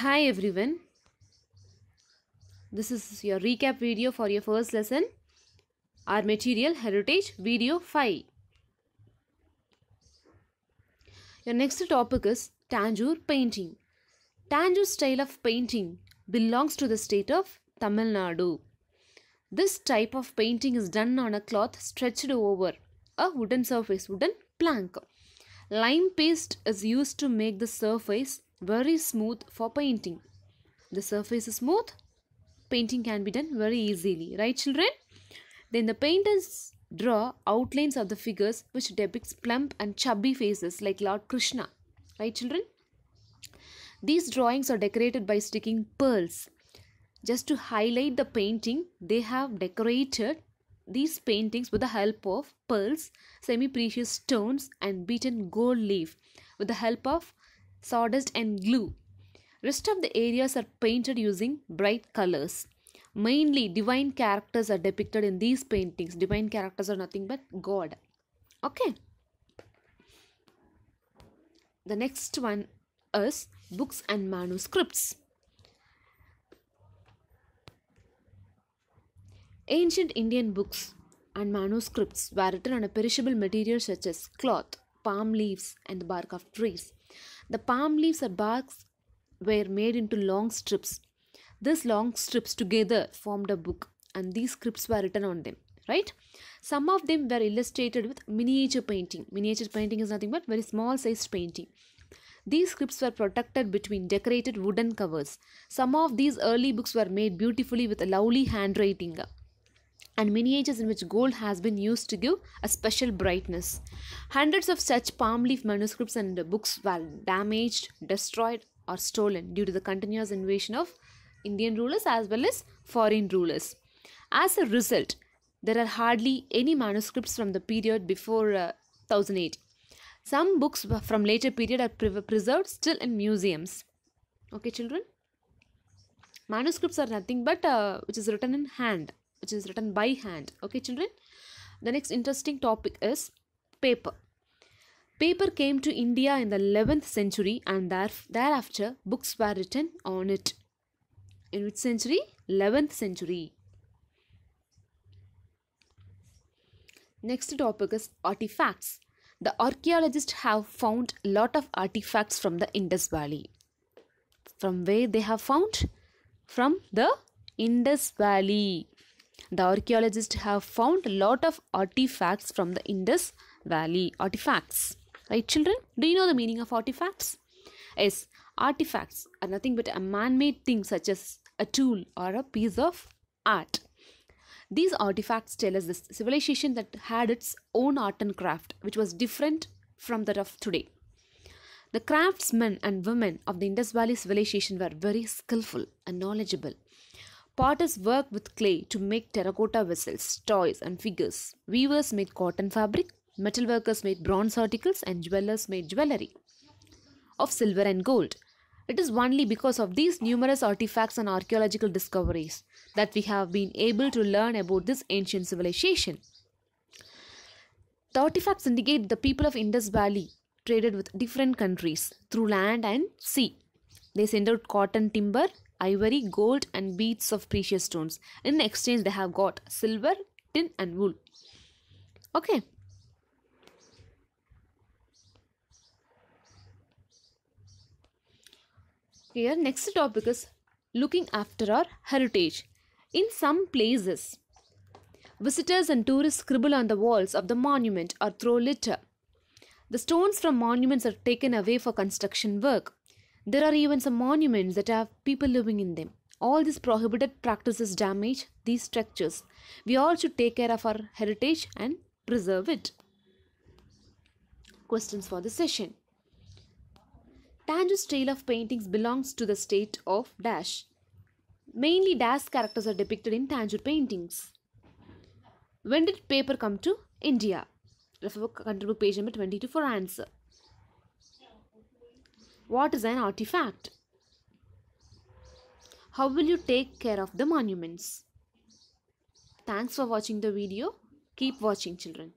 Hi everyone. This is your recap video for your first lesson. Our material heritage video 5. Your next topic is Tanjore painting. Tanjore style of painting belongs to the state of Tamil Nadu. This type of painting is done on a cloth stretched over a wooden surface, wooden plank. Lime paste is used to make the surface very smooth for painting. The surface is smooth, painting can be done very easily. Right children? Then the painters draw outlines of the figures which depicts plump and chubby faces like Lord Krishna. Right children? These drawings are decorated by sticking pearls. Just to highlight the painting, they have decorated these paintings with the help of pearls, semi-precious stones and beaten gold leaf with the help of sawdust and glue. Rest of the areas are painted using bright colors. Mainly divine characters are depicted in these paintings. Divine characters are nothing but God. Okay. The next one is books and manuscripts. Ancient Indian books and manuscripts were written on a perishable material such as cloth, palm leaves, and the bark of trees. The palm leaves or barks were made into long strips. These long strips together formed a book, and these scripts were written on them. Right? Some of them were illustrated with miniature painting. Miniature painting is nothing but very small sized painting. These scripts were protected between decorated wooden covers. Some of these early books were made beautifully with a lovely handwriting and miniatures in which gold has been used to give a special brightness. Hundreds of such palm leaf manuscripts and books were damaged, destroyed, or stolen due to the continuous invasion of Indian rulers as well as foreign rulers. As a result, there are hardly any manuscripts from the period before uh, 1008. Some books from later period are pre preserved still in museums. Okay, children? Manuscripts are nothing but uh, which is written in hand which is written by hand okay children the next interesting topic is paper paper came to india in the 11th century and thereafter books were written on it in which century 11th century next topic is artifacts the archaeologists have found a lot of artifacts from the indus valley from where they have found from the indus valley the archaeologists have found a lot of artifacts from the Indus Valley. Artifacts. Right, children? Do you know the meaning of artifacts? Yes, artifacts are nothing but a man made thing such as a tool or a piece of art. These artifacts tell us this civilization that had its own art and craft, which was different from that of today. The craftsmen and women of the Indus Valley civilization were very skillful and knowledgeable Potters worked with clay to make terracotta vessels, toys, and figures. Weavers made cotton fabric, metalworkers made bronze articles, and jewelers made jewelry of silver and gold. It is only because of these numerous artifacts and archaeological discoveries that we have been able to learn about this ancient civilization. The artifacts indicate the people of Indus Valley traded with different countries through land and sea. They sent out cotton timber, ivory, gold, and beads of precious stones. In exchange, they have got silver, tin, and wool. Okay. Here, next topic is looking after our heritage. In some places, visitors and tourists scribble on the walls of the monument or throw litter. The stones from monuments are taken away for construction work. There are even some monuments that have people living in them. All these prohibited practices damage these structures. We all should take care of our heritage and preserve it. Questions for the session. Tanju's style of paintings belongs to the state of Dash. Mainly Dash characters are depicted in Tanjore paintings. When did paper come to India? Refer book page number 22 for answer. What is an artifact? How will you take care of the monuments? Thanks for watching the video. Keep watching children.